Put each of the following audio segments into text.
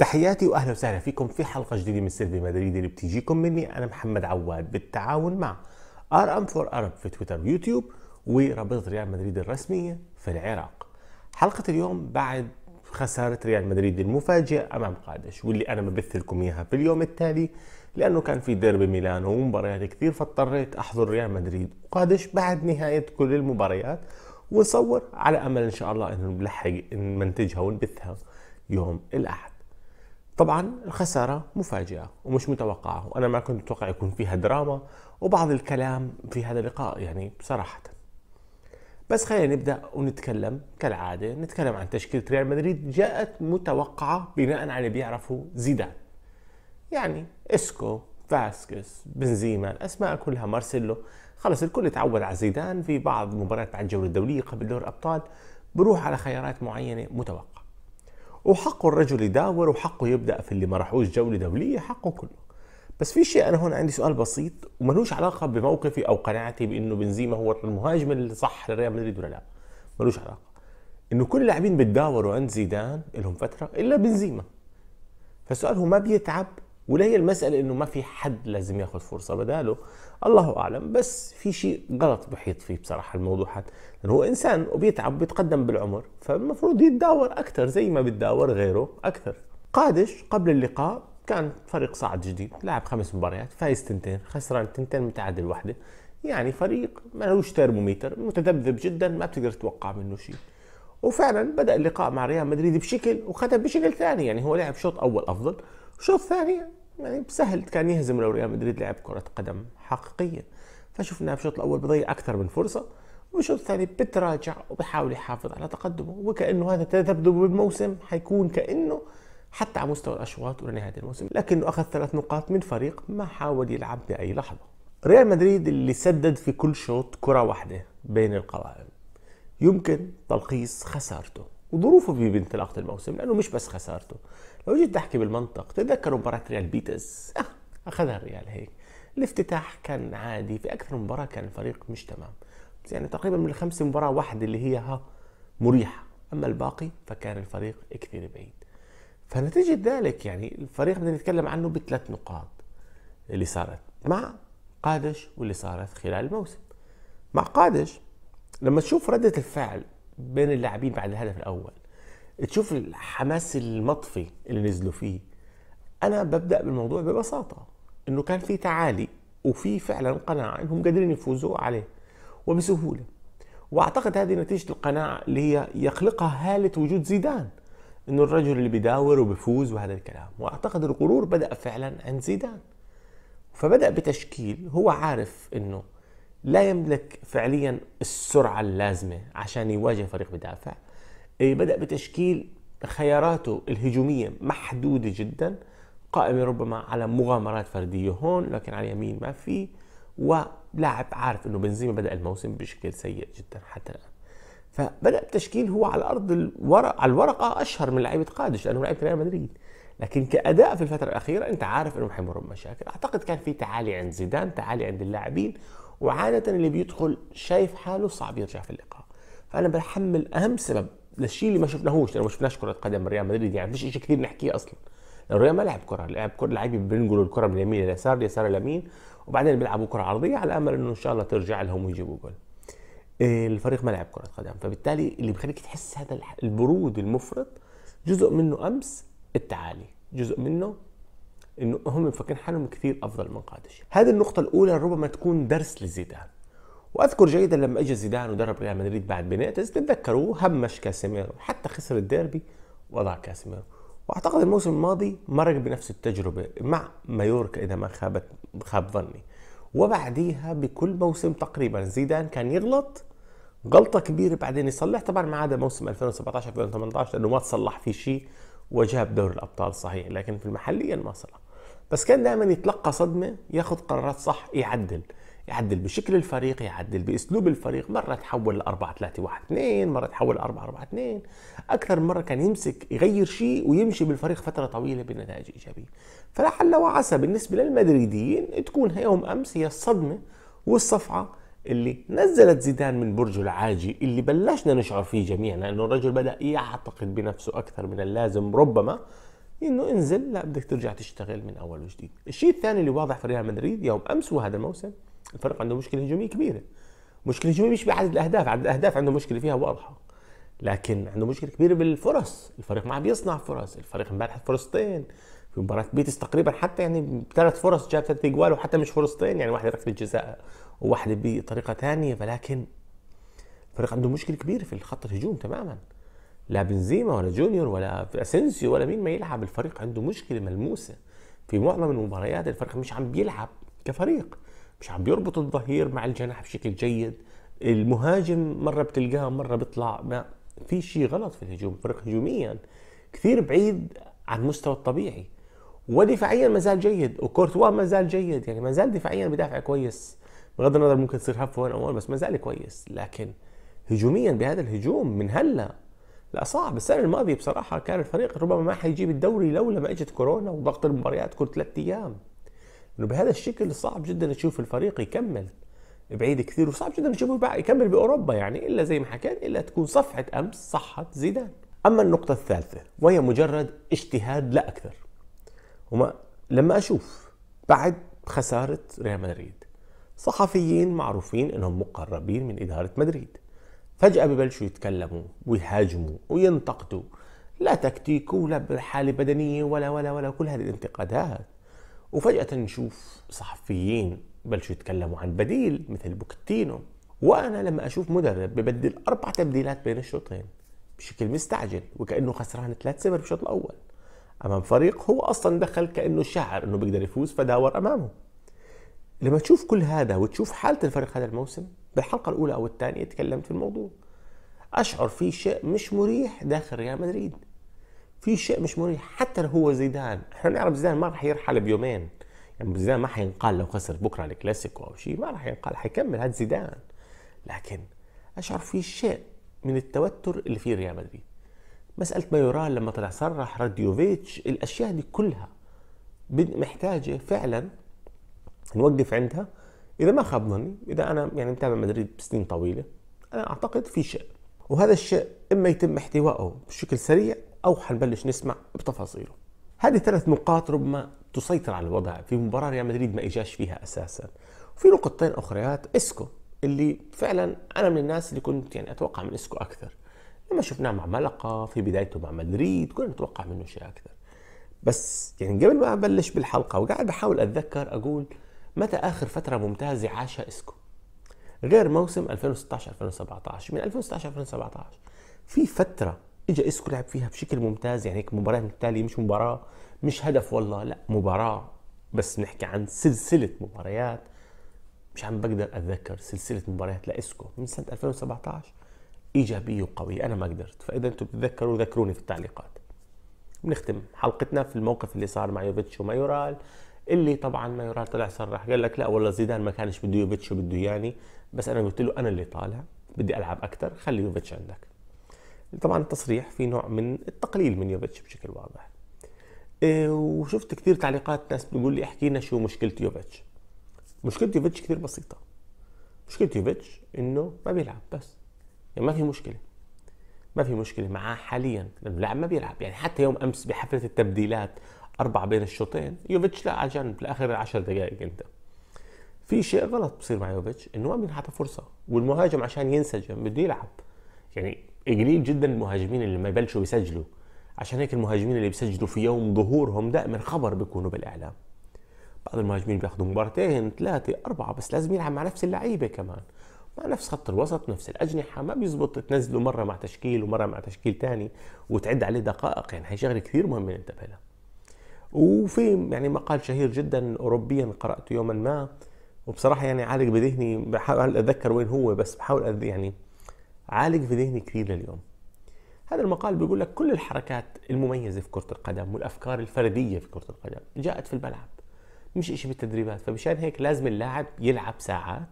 تحياتي واهلا وسهلا فيكم في حلقه جديده من سيرفي مدريد اللي بتيجيكم مني انا محمد عواد بالتعاون مع ار ام فور ارب في تويتر ويوتيوب ورابطه ريال مدريد الرسميه في العراق. حلقه اليوم بعد خساره ريال مدريد المفاجئه امام قادش واللي انا ببث لكم اياها في اليوم التالي لانه كان في ديربي ميلانو ومباريات كثير فاضطريت احضر ريال مدريد وقادش بعد نهايه كل المباريات ونصور على امل ان شاء الله انه نلحق نمنتجها ونبثها يوم الاحد. طبعا الخسارة مفاجئة ومش متوقعة وأنا ما كنت أتوقع يكون فيها دراما وبعض الكلام في هذا اللقاء يعني بصراحة بس خلينا نبدأ ونتكلم كالعادة نتكلم عن تشكيلة ريال مدريد جاءت متوقعة بناء على اللي بيعرفه زيدان يعني اسكو فاسكس بنزيما الأسماء كلها مارسيلو خلص الكل تعود على زيدان في بعض مباريات بعد الجولة الدولية قبل دور الأبطال بروح على خيارات معينة متوقعة وحقه الرجل يداور وحقه يبدا في اللي ما راحوش جوله دوليه حقه كله بس في شيء انا هون عندي سؤال بسيط وملوش علاقه بموقفي او قناعتي بانه بنزيما هو المهاجم اللي صح لريال مدريد ولا لا ملوش علاقه انه كل اللاعبين بتداوروا عند زيدان لهم فتره الا بنزيما فالسؤال هو ما بيتعب ولا هي المسألة إنه ما في حد لازم ياخذ فرصة بداله الله أعلم بس في شيء غلط بحيط فيه بصراحة الموضوع هذا لأنه هو إنسان وبيتعب وبيتقدم بالعمر فالمفروض يتداور أكثر زي ما بتداور غيره أكثر قادش قبل اللقاء كان فريق صعد جديد لعب خمس مباريات فايز تنتين خسران تنتين متعادل واحدة يعني فريق ما لهوش ترموميتر متذبذب جدا ما بتقدر تتوقع منه شيء وفعلا بدا اللقاء مع ريال مدريد بشكل وختم بشكل ثاني يعني هو لعب شوط اول افضل شوط ثاني يعني سهل كان يهزم لو ريال مدريد لعب كره قدم حقيقيه فشفناه بالشوط الاول بضيع اكثر من فرصه والشوط الثاني بتراجع وبحاول يحافظ على تقدمه وكانه هذا تذبذب بالموسم حيكون كانه حتى على مستوى الاشواط ولنهايه الموسم لكنه اخذ ثلاث نقاط من فريق ما حاول يلعب باي لحظه ريال مدريد اللي سدد في كل شوط كره واحده بين القوائم يمكن تلخيص خسارته وظروفه في بانطلاقه الموسم لانه مش بس خسارته لو جيت تحكي بالمنطق تذكروا مباراة ريال بيتس آه أخذها الريال هيك الافتتاح كان عادي في أكثر مباراة كان الفريق مش تمام بس يعني تقريبا من الخمس مباراة واحدة اللي هي ها مريحة أما الباقي فكان الفريق كثير بعيد فنتيجة ذلك يعني الفريق بدنا نتكلم عنه بثلاث نقاط اللي صارت مع قادش واللي صارت خلال الموسم مع قادش لما تشوف ردة الفعل بين اللاعبين بعد الهدف الأول تشوف الحماس المطفي اللي نزلوا فيه انا ببدا بالموضوع ببساطه انه كان في تعالي وفي فعلا قناعه انهم قادرين يفوزوا عليه وبسهوله واعتقد هذه نتيجه القناعه اللي هي يخلقها هاله وجود زيدان انه الرجل اللي بيداور وبيفوز وهذا الكلام واعتقد الغرور بدا فعلا عند زيدان فبدا بتشكيل هو عارف انه لا يملك فعليا السرعه اللازمه عشان يواجه فريق بدافع إيه، بدأ بتشكيل خياراته الهجومية محدودة جدا قائمة ربما على مغامرات فردية هون لكن على اليمين ما في ولاعب عارف انه بنزيما بدأ الموسم بشكل سيء جدا حتى الآن فبدأ بتشكيل هو على أرض الورق على الورقة أشهر من لعيبة قادش لأنه لعيبة ريال مدريد لكن كأداء في الفترة الأخيرة أنت عارف أنه حيمر بمشاكل أعتقد كان في تعالي عند زيدان تعالي عند اللاعبين وعادة اللي بيدخل شايف حاله صعب يرجع في اللقاء فأنا بحمل أهم سبب للشيء اللي ما شفناهوش لانه ما شفناش كره قدم ريال مدريد يعني مفيش شيء كثير نحكيه اصلا لانه الريال ما لعب كره لعب كره لعيبه بينقلوا الكره من اليمين لليسار اليسار لليمين وبعدين بيلعبوا كره عرضيه على امل انه ان شاء الله ترجع لهم ويجيبوا جول الفريق ما لعب كره قدم فبالتالي اللي بخليك تحس هذا البرود المفرط جزء منه امس التعالي جزء منه انه هم مفكرين حالهم كثير افضل من قادش هذه النقطه الاولى ربما تكون درس لزيدان واذكر جيدا لما اجى زيدان ودرب ريال مدريد بعد بينيتز تتذكروا همش كاسيميرو حتى خسر الديربي وضع كاسيميرو واعتقد الموسم الماضي مرق بنفس التجربه مع مايوركا اذا ما خابت خاب ظني وبعديها بكل موسم تقريبا زيدان كان يغلط غلطه كبيره بعدين يصلح طبعا ما عدا موسم 2017 2018 لانه ما تصلح في شيء وجاب دوري الابطال صحيح لكن في المحليا ما صلح بس كان دائما يتلقى صدمه ياخذ قرارات صح يعدل يعدل بشكل الفريق يعدل باسلوب الفريق مره تحول ل 4 3 1 2 مره تحول ل 4 4 2 اكثر من مره كان يمسك يغير شيء ويمشي بالفريق فتره طويله بنتائج ايجابيه فلعل وعسى بالنسبه للمدريديين تكون يوم امس هي الصدمه والصفعه اللي نزلت زيدان من برجه العاجي اللي بلشنا نشعر فيه جميعنا انه الرجل بدا يعتقد بنفسه اكثر من اللازم ربما انه انزل لا بدك ترجع تشتغل من اول وجديد الشيء الثاني اللي واضح في ريال مدريد يوم امس وهذا الموسم الفريق عنده مشكله هجوميه كبيره مشكله هجوميه مش بعدد الاهداف عدد الاهداف عنده مشكله فيها واضحه لكن عنده مشكله كبيره بالفرص الفريق ما عم بيصنع فرص الفريق امبارح فرصتين في مباراه بيتس تقريبا حتى يعني ثلاث فرص جاب ثلاث اجوال وحتى مش فرصتين يعني واحده ركله جزاء وواحده بطريقه ثانيه ولكن الفريق عنده مشكله كبيره في الخط الهجوم تماما لا بنزيما ولا جونيور ولا اسينسيو ولا مين ما يلعب الفريق عنده مشكله ملموسه في معظم المباريات الفريق مش عم بيلعب كفريق مش عم بيربط الظهير مع الجناح بشكل جيد المهاجم مرة بتلقاه مرة بيطلع ما في شيء غلط في الهجوم فرق هجوميا كثير بعيد عن مستوى الطبيعي ودفاعيا ما زال جيد وكورتوا ما زال جيد يعني ما زال دفاعيا بدافع كويس بغض النظر ممكن تصير هف وين اول بس ما زال كويس لكن هجوميا بهذا الهجوم من هلا لا صعب السنه الماضيه بصراحه كان الفريق ربما ما حيجيب الدوري لولا ما اجت كورونا وضغط المباريات كل ثلاث ايام انه بهذا الشكل صعب جدا تشوف الفريق يكمل بعيد كثير وصعب جدا تشوفه يكمل باوروبا يعني الا زي ما حكيت الا تكون صفحه امس صحه زيدان اما النقطه الثالثه وهي مجرد اجتهاد لا اكثر وما لما اشوف بعد خساره ريال مدريد صحفيين معروفين انهم مقربين من اداره مدريد فجاه ببلشوا يتكلموا ويهاجموا وينتقدوا لا تكتيك ولا حاله بدنيه ولا ولا ولا كل هذه الانتقادات وفجأة نشوف صحفيين بلشوا يتكلموا عن بديل مثل بوكتينو وأنا لما أشوف مدرب ببدل أربع تبديلات بين الشوطين بشكل مستعجل وكأنه خسران 3-0 بالشوط الأول أمام فريق هو أصلا دخل كأنه شاعر أنه بيقدر يفوز فداور أمامه لما تشوف كل هذا وتشوف حالة الفريق هذا الموسم بالحلقة الأولى أو الثانية تكلمت في الموضوع أشعر في شيء مش مريح داخل ريال مدريد في شيء مش مريح حتى لو هو زيدان احنا نعرف زيدان ما راح يرحل بيومين يعني زيدان ما حينقال لو خسر بكره الكلاسيكو او شيء ما راح ينقال حيكمل هذا زيدان لكن اشعر في شيء من التوتر اللي في ريال مدريد مساله مايورال لما طلع صرح راديوفيتش الاشياء دي كلها محتاجه فعلا نوقف عندها اذا ما خاب ظني اذا انا يعني متابع مدريد بسنين طويله انا اعتقد في شيء وهذا الشيء اما يتم احتوائه بشكل سريع أو حنبلش نسمع بتفاصيله هذه ثلاث نقاط ربما تسيطر على الوضع في مباراة ريال مدريد ما إجاش فيها أساسا وفي نقطتين أخريات إسكو اللي فعلا أنا من الناس اللي كنت يعني أتوقع من إسكو أكثر لما شفناه مع ملقا في بدايته مع مدريد كنا نتوقع منه شيء أكثر بس يعني قبل ما أبلش بالحلقة وقاعد بحاول أتذكر أقول متى آخر فترة ممتازة عاشها إسكو غير موسم 2016 2017 من 2016 2017 في فترة اجى اسكو لعب فيها بشكل ممتاز يعني هيك مباراه بالتالي مش مباراه مش هدف والله لا مباراه بس نحكي عن سلسله مباريات مش عم بقدر اتذكر سلسله مباريات لاسكو من سنه 2017 ايجابيه وقويه انا ما قدرت فاذا انتم بتتذكروا ذكروني في التعليقات بنختم حلقتنا في الموقف اللي صار مع يوفيتش ومايورال اللي طبعا مايورال طلع صرح قال لك لا والله زيدان ما كانش بده يوفيتش وبده ياني بس انا قلت له انا اللي طالع بدي العب اكثر خلي يوفيتش عندك طبعا التصريح في نوع من التقليل من يوفيتش بشكل واضح إيه، وشفت كثير تعليقات ناس بتقول لي احكي لنا شو مشكله يوفيتش مشكله يوفيتش كثير بسيطه مشكله يوفيتش انه ما بيلعب بس يعني ما في مشكله ما في مشكله معاه حاليا لانه اللاعب ما بيلعب يعني حتى يوم امس بحفله التبديلات اربعه بين الشوطين يوفيتش لا على جنب لاخر 10 دقائق انت في شيء غلط بصير مع يوفيتش انه ما بينحط فرصه والمهاجم عشان ينسجم بده يلعب يعني قليل جدا المهاجمين اللي ما يبلشوا يسجلوا عشان هيك المهاجمين اللي بيسجلوا في يوم ظهورهم دائما خبر بيكونوا بالاعلام بعض المهاجمين بياخذوا مبارتين ثلاثه اربعه بس لازم يلعب مع نفس اللعيبه كمان مع نفس خط الوسط نفس الاجنحه ما بيزبط تنزله مره مع تشكيل ومره مع تشكيل ثاني وتعد عليه دقائق يعني هي شغله كثير مهمه ننتبه لها وفي يعني مقال شهير جدا اوروبيا قراته يوما ما وبصراحه يعني عالق بذهني بحاول اتذكر وين هو بس بحاول يعني عالق في ذهني كثير لليوم هذا المقال بيقول لك كل الحركات المميزة في كرة القدم والأفكار الفردية في كرة القدم جاءت في الملعب مش إشي بالتدريبات فمشان هيك لازم اللاعب يلعب ساعات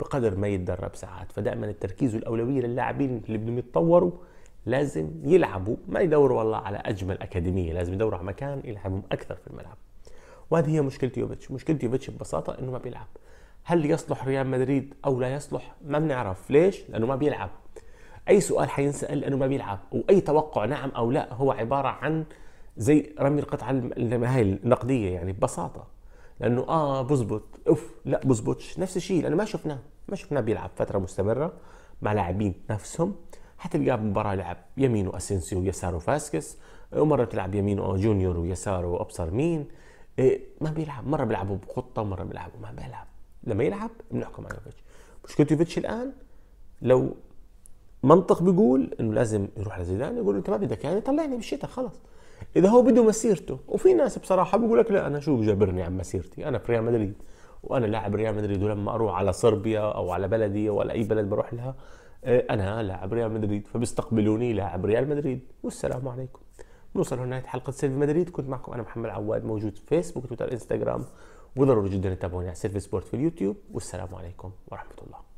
بقدر ما يتدرب ساعات فدائما التركيز والأولوية للاعبين اللي بدهم يتطوروا لازم يلعبوا ما يدوروا والله على أجمل أكاديمية لازم يدوروا على مكان يلعبهم أكثر في الملعب وهذه هي مشكلة يوفيتش مشكلة يوفيتش ببساطة إنه ما بيلعب هل يصلح ريال مدريد أو لا يصلح ما بنعرف ليش لأنه ما بيلعب اي سؤال حينسال لانه ما بيلعب واي توقع نعم او لا هو عباره عن زي رمي القطعه هاي النقديه يعني ببساطه لانه اه بزبط اوف لا بزبطش نفس الشيء لانه ما شفناه ما شفناه بيلعب فتره مستمره مع لاعبين نفسهم حتلقاه بمباراه لعب يمينه اسينسيو ويساره فاسكس ومره بتلعب يمينه جونيور ويساره وابصر مين إيه ما بيلعب مره بيلعبوا بخطه ومره بيلعبوا ما بيلعب لما يلعب بنحكم على يوفيتش مشكله يوفيتش الان لو منطق بيقول انه لازم يروح لزيدان يقول انت ما بدك يعني طلعني بالشتاء خلص اذا هو بده مسيرته وفي ناس بصراحه بيقول لك لا انا شو بجبرني عن مسيرتي انا في ريال مدريد وانا لاعب ريال مدريد ولما اروح على صربيا او على بلدي ولا اي بلد بروح لها آه، انا لاعب ريال مدريد فبيستقبلوني لاعب ريال مدريد والسلام عليكم نوصل هنا حلقه سيلفي مدريد كنت معكم انا محمد عواد موجود في فيسبوك تويتر انستغرام وضروري جدا تتابعوني على سيلفي سبورت في اليوتيوب والسلام عليكم ورحمه الله